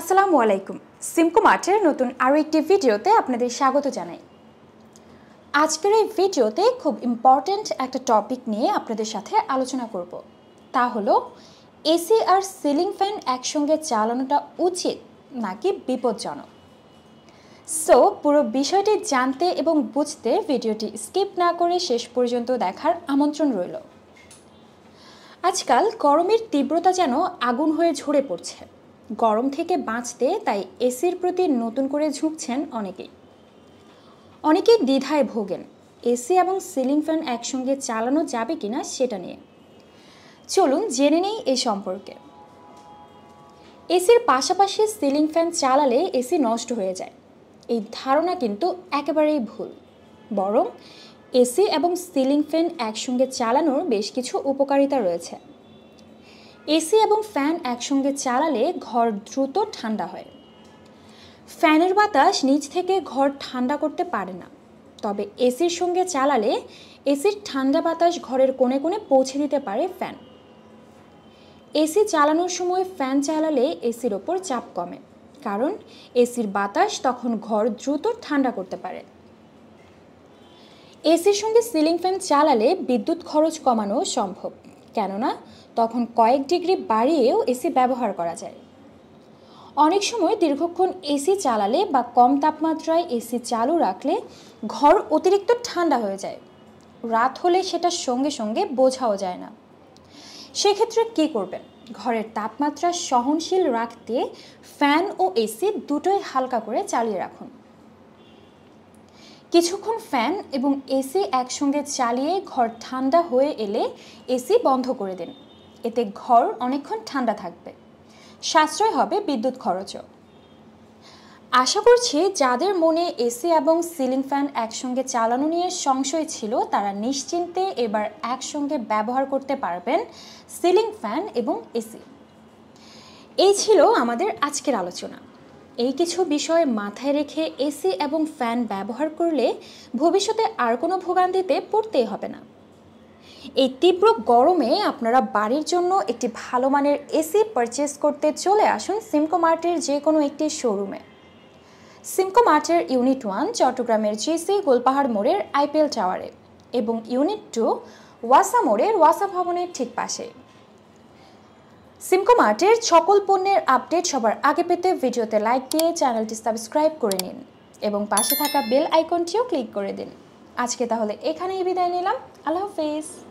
আসসালামু আলাইকুম সিমকো নতুন আরও একটি ভিডিওতে আপনাদের স্বাগত জানাই আজকের এই ভিডিওতে খুব ইম্পর্ট্যান্ট একটা টপিক নিয়ে আপনাদের সাথে আলোচনা করব তা হলো এসি আর সিলিং ফ্যান একসঙ্গে চালানোটা উচিত নাকি বিপজ্জনক সো পুরো বিষয়টি জানতে এবং বুঝতে ভিডিওটি স্কিপ না করে শেষ পর্যন্ত দেখার আমন্ত্রণ রইল আজকাল গরমের তীব্রতা যেন আগুন হয়ে ঝরে পড়ছে গরম থেকে বাঁচতে তাই এসির প্রতি নতুন করে ঝুঁকছেন অনেকেই অনেকেই দ্বিধায় ভোগেন এসি এবং সিলিং ফ্যান একসঙ্গে চালানো যাবে কিনা সেটা নিয়ে চলুন জেনে নেই এ সম্পর্কে এসির পাশাপাশি সিলিং ফ্যান চালালে এসি নষ্ট হয়ে যায় এই ধারণা কিন্তু একেবারেই ভুল বরং এসি এবং সিলিং ফ্যান একসঙ্গে চালানোর বেশ কিছু উপকারিতা রয়েছে এসি এবং ফ্যান একসঙ্গে চালালে ঘর দ্রুত ঠান্ডা হয় ফ্যানের বাতাস নিচ থেকে ঘর ঠান্ডা করতে পারে না তবে এসির সঙ্গে চালালে এসির ঠান্ডা বাতাস ঘরের কোণে কোণে পৌঁছে দিতে পারে ফ্যান এসি চালানোর সময় ফ্যান চালালে এসির ওপর চাপ কমে কারণ এসির বাতাস তখন ঘর দ্রুত ঠান্ডা করতে পারে এসির সঙ্গে সিলিং ফ্যান চালালে বিদ্যুৎ খরচ কমানো সম্ভব কেননা তখন কয়েক ডিগ্রি বাড়িয়েও এসি ব্যবহার করা যায় অনেক সময় দীর্ঘক্ষণ এসি চালালে বা কম তাপমাত্রায় এসি চালু রাখলে ঘর অতিরিক্ত ঠান্ডা হয়ে যায় রাত হলে সেটা সঙ্গে সঙ্গে বোঝাও যায় না সেক্ষেত্রে কি করবেন ঘরের তাপমাত্রা সহনশীল রাখতে ফ্যান ও এসি দুটোই হালকা করে চালিয়ে রাখুন কিছুক্ষণ ফ্যান এবং এসি একসঙ্গে চালিয়ে ঘর ঠান্ডা হয়ে এলে এসি বন্ধ করে দিন এতে ঘর অনেকক্ষণ ঠান্ডা থাকবে সাশ্রয় হবে বিদ্যুৎ খরচও আশা করছি যাদের মনে এসি এবং সিলিং ফ্যান একসঙ্গে চালানো নিয়ে সংশয় ছিল তারা নিশ্চিন্তে এবার একসঙ্গে ব্যবহার করতে পারবেন সিলিং ফ্যান এবং এসি এই ছিল আমাদের আজকের আলোচনা এই কিছু বিষয় মাথায় রেখে এসি এবং ফ্যান ব্যবহার করলে ভবিষ্যতে আর কোনো ভোগান্তিতে পড়তেই হবে না এই তীব্র গরমে আপনারা বাড়ির জন্য একটি ভালো মানের এসি পারচেস করতে চলে আসুন সিমকো মার্টের যে কোনো একটি শোরুমে সিমকো মার্টের ইউনিট ওয়ান চট্টগ্রামের জিসি গোলপাহাড় মোড়ের আইপিএল টাওয়ারে এবং ইউনিট টু ওয়াসা মোড়ের ওয়াসা ভবনের ঠিক পাশে সিমকো সকল পণ্যের আপডেট সবার আগে পেতে ভিডিওতে লাইক দিয়ে চ্যানেলটি সাবস্ক্রাইব করে নিন এবং পাশে থাকা বেল আইকনটিও ক্লিক করে দিন আজকে তাহলে এখানেই বিদায় নিলাম আল্লাহ হাফেজ